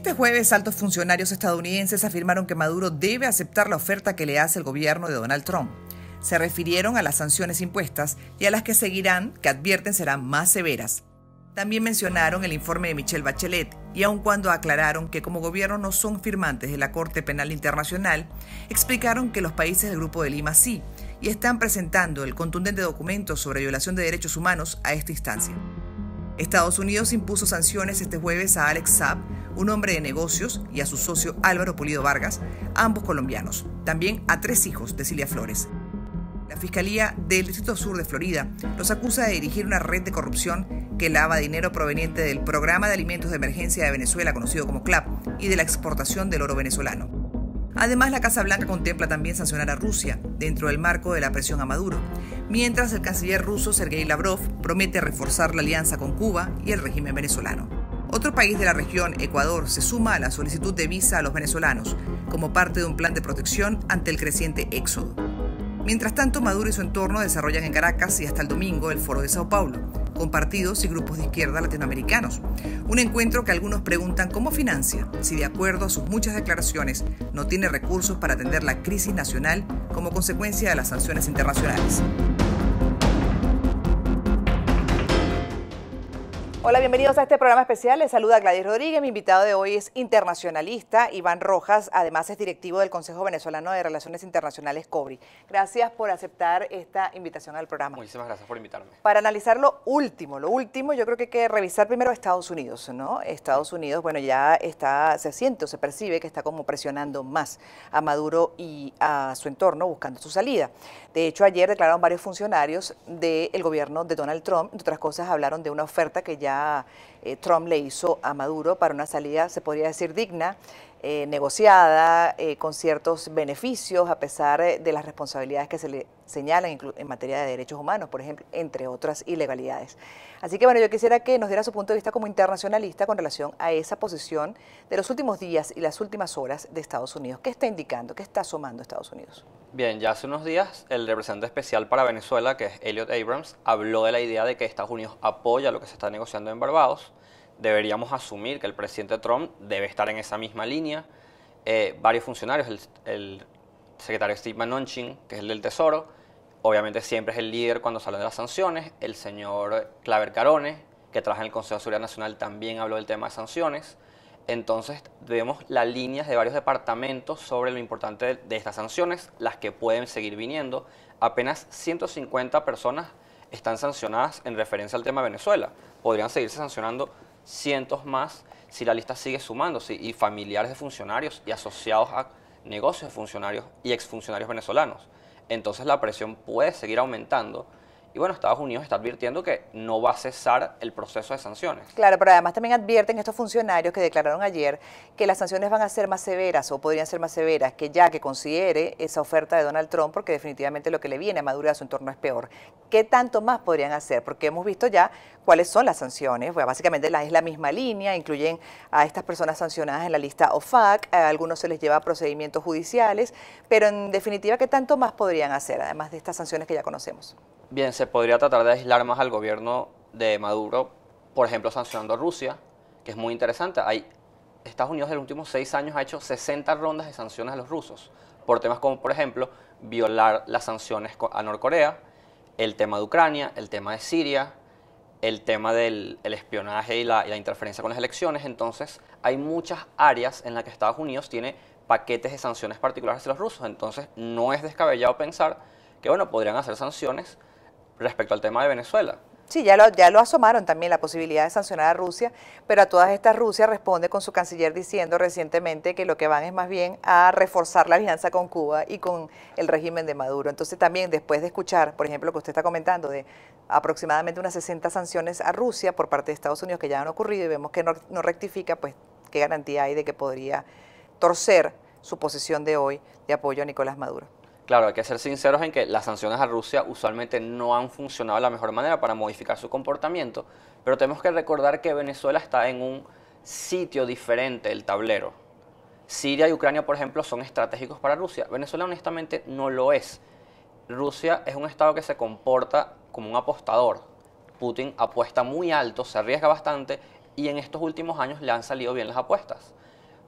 Este jueves, altos funcionarios estadounidenses afirmaron que Maduro debe aceptar la oferta que le hace el gobierno de Donald Trump. Se refirieron a las sanciones impuestas y a las que seguirán, que advierten serán más severas. También mencionaron el informe de Michelle Bachelet y aun cuando aclararon que como gobierno no son firmantes de la Corte Penal Internacional, explicaron que los países del Grupo de Lima sí y están presentando el contundente documento sobre violación de derechos humanos a esta instancia. Estados Unidos impuso sanciones este jueves a Alex Saab, un hombre de negocios, y a su socio Álvaro Pulido Vargas, ambos colombianos. También a tres hijos de Cilia Flores. La Fiscalía del Distrito Sur de Florida los acusa de dirigir una red de corrupción que lava dinero proveniente del Programa de Alimentos de Emergencia de Venezuela, conocido como CLAP, y de la exportación del oro venezolano. Además, la Casa Blanca contempla también sancionar a Rusia dentro del marco de la presión a Maduro, mientras el canciller ruso Sergei Lavrov promete reforzar la alianza con Cuba y el régimen venezolano. Otro país de la región, Ecuador, se suma a la solicitud de visa a los venezolanos, como parte de un plan de protección ante el creciente éxodo. Mientras tanto, Maduro y su entorno desarrollan en Caracas y hasta el domingo el Foro de Sao Paulo, con partidos y grupos de izquierda latinoamericanos. Un encuentro que algunos preguntan cómo financia, si de acuerdo a sus muchas declaraciones no tiene recursos para atender la crisis nacional como consecuencia de las sanciones internacionales. Hola, bienvenidos a este programa especial. Les saluda Gladys Rodríguez. Mi invitado de hoy es internacionalista Iván Rojas. Además es directivo del Consejo Venezolano de Relaciones Internacionales COBRI. Gracias por aceptar esta invitación al programa. Muchísimas gracias por invitarme. Para analizar lo último, lo último, yo creo que hay que revisar primero Estados Unidos, ¿no? Estados Unidos, bueno, ya está, se siente o se percibe que está como presionando más a Maduro y a su entorno buscando su salida. De hecho, ayer declararon varios funcionarios del gobierno de Donald Trump, entre otras cosas hablaron de una oferta que ya 말이야. Eh, Trump le hizo a Maduro para una salida, se podría decir, digna, eh, negociada, eh, con ciertos beneficios, a pesar de las responsabilidades que se le señalan en materia de derechos humanos, por ejemplo, entre otras ilegalidades. Así que bueno, yo quisiera que nos diera su punto de vista como internacionalista con relación a esa posición de los últimos días y las últimas horas de Estados Unidos. ¿Qué está indicando? ¿Qué está asomando Estados Unidos? Bien, ya hace unos días el representante especial para Venezuela, que es Elliot Abrams, habló de la idea de que Estados Unidos apoya lo que se está negociando en Barbados deberíamos asumir que el presidente Trump debe estar en esa misma línea. Eh, varios funcionarios, el, secretario Steve Mnuchin, que es el del Tesoro, obviamente siempre es el líder cuando se habla de las sanciones, el señor Claver Carones, que trabaja en el Consejo de Seguridad Nacional, también habló del tema de sanciones. Entonces vemos las líneas de varios departamentos sobre lo importante de, estas sanciones, las que pueden seguir viniendo. Apenas 150 personas están sancionadas en referencia al tema Venezuela. Podrían seguirse sancionando cientos más si la lista sigue sumándose y familiares de funcionarios y asociados a negocios de funcionarios y exfuncionarios venezolanos. Entonces la presión puede seguir aumentando y bueno, Estados Unidos está advirtiendo que no va a cesar el proceso de sanciones. Claro, pero además también advierten estos funcionarios que declararon ayer que las sanciones van a ser más severas o podrían ser más severas, que ya que considere esa oferta de Donald Trump, porque definitivamente lo que le viene a Maduro a su entorno es peor. ¿Qué tanto más podrían hacer? Porque hemos visto ya cuáles son las sanciones. básicamente es la misma línea, incluyen a estas personas sancionadas en la lista OFAC, a algunos se les lleva a procedimientos judiciales, pero en definitiva, ¿qué tanto más podrían hacer, además de estas sanciones que ya conocemos? bien, se podría tratar de aislar más al gobierno de Maduro, por ejemplo, sancionando a Rusia, que es muy interesante. Hay, Estados Unidos en los últimos seis años ha hecho 60 rondas de sanciones a los rusos, por temas como, por ejemplo, violar las sanciones a Norcorea, el tema de Ucrania, el tema de Siria, el tema del espionaje y la, interferencia con las elecciones. Entonces, hay muchas áreas en las que Estados Unidos tiene paquetes de sanciones particulares a los rusos. Entonces, no es descabellado pensar que, bueno, podrían hacer sanciones respecto al tema de Venezuela. Sí, ya lo, ya lo asomaron también la posibilidad de sancionar a Rusia, pero a todas estas Rusia responde con su canciller diciendo recientemente que lo que van es más bien a reforzar la alianza con Cuba y con el régimen de Maduro. Entonces también después de escuchar, por ejemplo, lo que usted está comentando de aproximadamente unas 60 sanciones a Rusia por parte de Estados Unidos que ya han ocurrido y vemos que no rectifica, pues qué garantía hay de que podría torcer su posición de hoy de apoyo a Nicolás Maduro. Claro, hay que ser sinceros en que las sanciones a Rusia usualmente no han funcionado de la mejor manera para modificar su comportamiento, pero tenemos que recordar que Venezuela está en un sitio diferente del tablero. Siria y Ucrania, por ejemplo, son estratégicos para Rusia. Venezuela honestamente no lo es. Rusia es un Estado que se comporta como un apostador. Putin apuesta muy alto, se arriesga bastante y en estos últimos años le han salido bien las apuestas.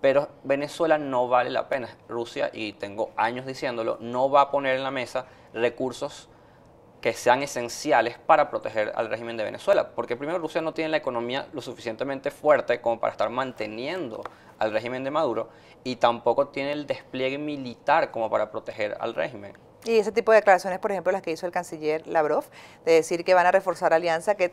Pero Venezuela no vale la pena. Rusia, y tengo años diciéndolo, no va a poner en la mesa recursos que sean esenciales para proteger al régimen de Venezuela. Porque primero Rusia no tiene la economía lo suficientemente fuerte como para estar manteniendo al régimen de Maduro y tampoco tiene el despliegue militar como para proteger al régimen. Y ese tipo de declaraciones, por ejemplo, las que hizo el canciller Lavrov, de decir que van a reforzar alianza, que,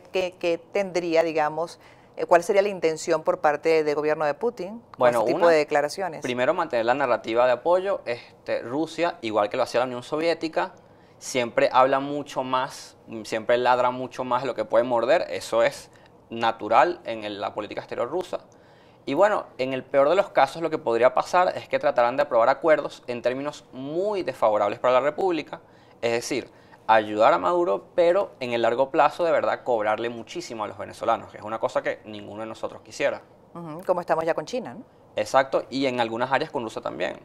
tendría, digamos, eh, ¿Cuál sería la intención por parte del gobierno de Putin con bueno, este tipo de declaraciones? Primero, mantener la narrativa de apoyo. Este, Rusia, igual que lo hacía la Unión Soviética, siempre habla mucho más, mm, siempre ladra mucho más lo que puede morder. Eso es natural en la política exterior rusa. Y bueno, en el peor de los casos lo que podría pasar es que tratarán de aprobar acuerdos en términos muy desfavorables para la República. Es decir, ayudar a Maduro, pero en el largo plazo de verdad cobrarle muchísimo a los venezolanos, que es una cosa que ninguno de nosotros quisiera. como estamos ya con China, ¿no? Exacto, y en algunas áreas con Rusia también.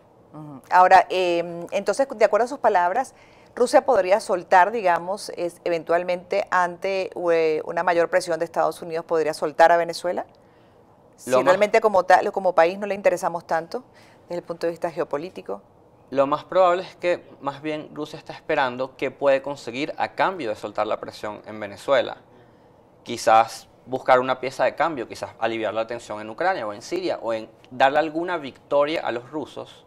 Ahora, em, entonces, de acuerdo a sus palabras, Rusia podría soltar, digamos, es, eventualmente ante eh, una mayor presión de Estados Unidos, podría soltar a Venezuela. si realmente como, tal, como país no le interesamos tanto desde el punto de vista geopolítico. Lo más probable es que más bien Rusia está esperando qué puede conseguir a cambio de soltar la presión en Venezuela. Quizás buscar una pieza de cambio, quizás aliviar la tensión en Ucrania o en Siria, o en darle alguna victoria a los rusos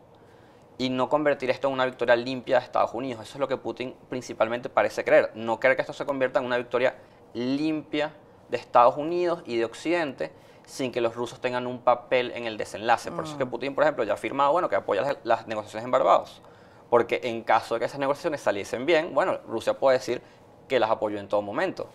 y no convertir esto en una victoria limpia de Estados Unidos. Eso es lo que Putin principalmente parece creer. No creer que esto se convierta en una victoria limpia de Estados Unidos y de Occidente, sin que los rusos tengan un papel en el desenlace. Por eso es que mm. Putin, por ejemplo, ya ha firmado bueno, que apoya las, negociaciones en Barbados, porque en caso de que esas negociaciones saliesen bien, bueno, Rusia puede decir que las apoyó en todo momento.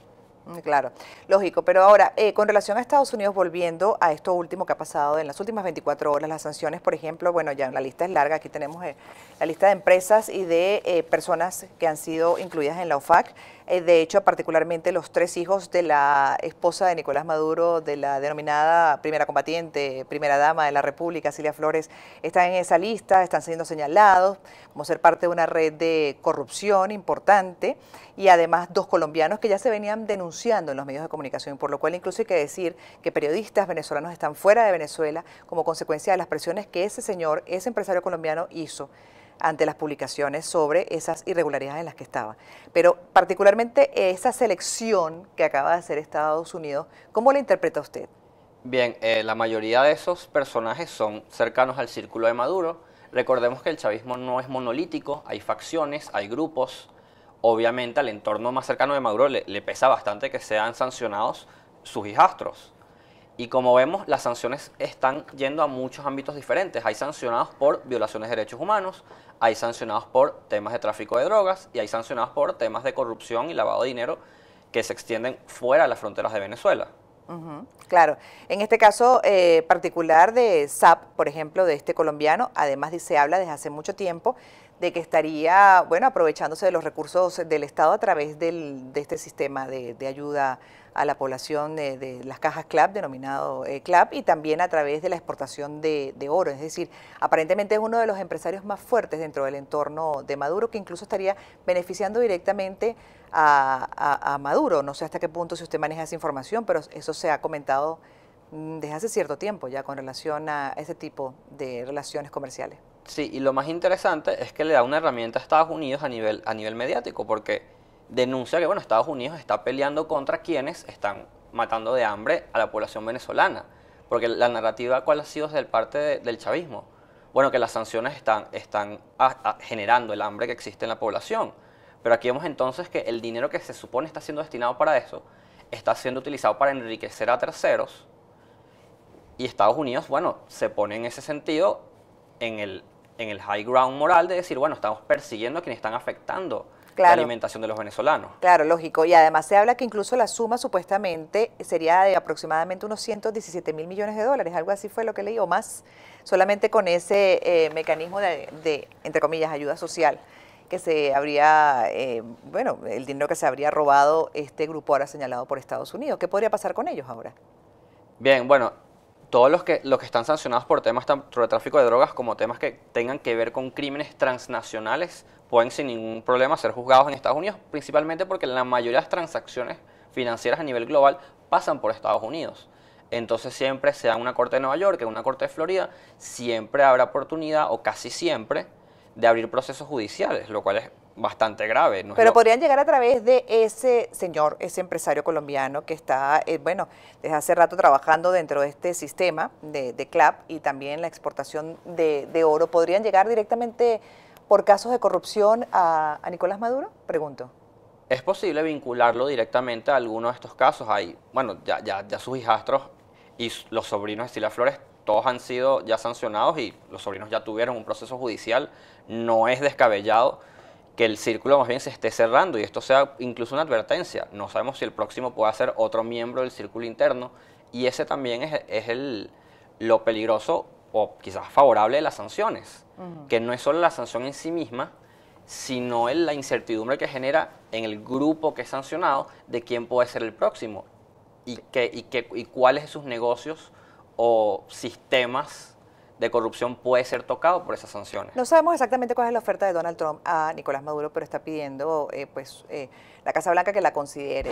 Mm, claro, lógico. Pero ahora, eh, con relación a Estados Unidos, volviendo a esto último que ha pasado en las últimas 24 horas, las sanciones, por ejemplo, bueno, ya la lista es larga, aquí tenemos eh, la lista de empresas y de eh, personas que han sido incluidas en la OFAC. Eh, de hecho, particularmente los tres hijos de la esposa de Nicolás Maduro, de la denominada primera combatiente, primera dama de la República, Cilia Flores, están en esa lista, están siendo señalados como ser parte de una red de corrupción importante y además dos colombianos que ya se venían denunciando en los medios de comunicación, por lo cual incluso hay que decir que periodistas venezolanos están fuera de Venezuela como consecuencia de las presiones que ese señor, ese empresario colombiano hizo ante las publicaciones sobre esas irregularidades en las que estaba. Pero particularmente esa selección que acaba de hacer Estados Unidos, ¿cómo la interpreta usted? Bien, eh, la mayoría de esos personajes son cercanos al círculo de Maduro. Recordemos que el chavismo no es monolítico, hay facciones, hay grupos. Obviamente al entorno más cercano de Maduro le pesa bastante que sean sancionados sus hijastros. Y como vemos, las sanciones están yendo a muchos ámbitos diferentes. Hay sancionados por violaciones de derechos humanos, hay sancionados por temas de tráfico de drogas y hay sancionados por temas de corrupción y lavado de dinero que se extienden fuera de las fronteras de Venezuela. claro. En este caso eh, particular de SAP, por ejemplo, de este colombiano, además se habla desde hace mucho tiempo de que estaría, bueno, aprovechándose de los recursos del Estado a través del, de este sistema de, ayuda a la población de, las cajas CLAP, denominado eh, CLAP, y también a través de la exportación de, oro. Es decir, aparentemente es uno de los empresarios más fuertes dentro del entorno de Maduro, que incluso estaría beneficiando directamente a Maduro. No sé hasta qué punto si usted maneja esa información, pero eso se ha comentado mm, desde hace cierto tiempo ya con relación a ese tipo de relaciones comerciales. Sí, y lo más interesante es que le da una herramienta a Estados Unidos a nivel, a nivel mediático, porque denuncia que bueno, Estados Unidos está peleando contra quienes están matando de hambre a la población venezolana. Porque la narrativa, ¿cuál ha sido desde parte del chavismo? Bueno, que las sanciones están, están generando el hambre que existe en la población. Pero aquí vemos entonces que el dinero que se supone está siendo destinado para eso está siendo utilizado para enriquecer a terceros. Y Estados Unidos, bueno, se pone en ese sentido en el en el high ground moral de decir, bueno, estamos persiguiendo a quienes están afectando la alimentación de los venezolanos. Claro, lógico. Y además se habla que incluso la suma supuestamente sería de aproximadamente unos 117 mil millones de dólares, algo así fue lo que leí, o más, solamente con ese eh, mecanismo de, entre comillas, ayuda social que se habría, eh, bueno, el dinero que se habría robado este grupo ahora señalado por Estados Unidos. ¿Qué podría pasar con ellos ahora? Bien, bueno, todos los que, los que están sancionados por temas tanto de tráfico de drogas como temas que tengan que ver con crímenes transnacionales pueden sin ningún problema ser juzgados en Estados Unidos, principalmente porque la mayoría de las transacciones financieras a nivel global pasan por Estados Unidos. Entonces siempre, sea una corte de Nueva York, una corte de Florida, siempre habrá oportunidad, o casi siempre, de abrir procesos judiciales, lo cual es bastante grave. Pero podrían llegar a través de ese señor, ese empresario colombiano que está, eh, bueno, desde hace rato trabajando dentro de este sistema de, CLAP y también la exportación de, oro. ¿Podrían llegar directamente por casos de corrupción a, Nicolás Maduro? Pregunto. Es posible vincularlo directamente a algunos de estos casos. Hay, bueno, ya, ya sus hijastros y los sobrinos de Sila Flores todos han sido ya sancionados y los sobrinos ya tuvieron un proceso judicial. No es descabellado que el círculo más bien se esté cerrando y esto sea incluso una advertencia. No sabemos si el próximo puede ser otro miembro del círculo interno y ese también es, el, lo peligroso o quizás favorable de las sanciones, que no es solo la sanción en sí misma, sino la incertidumbre que genera en el grupo que es sancionado de quién puede ser el próximo y, qué cuáles son sus negocios o sistemas de corrupción puede ser tocado por esas sanciones. No sabemos exactamente cuál es la oferta de Donald Trump a Nicolás Maduro, pero está pidiendo eh, pues, eh, la Casa Blanca que la considere.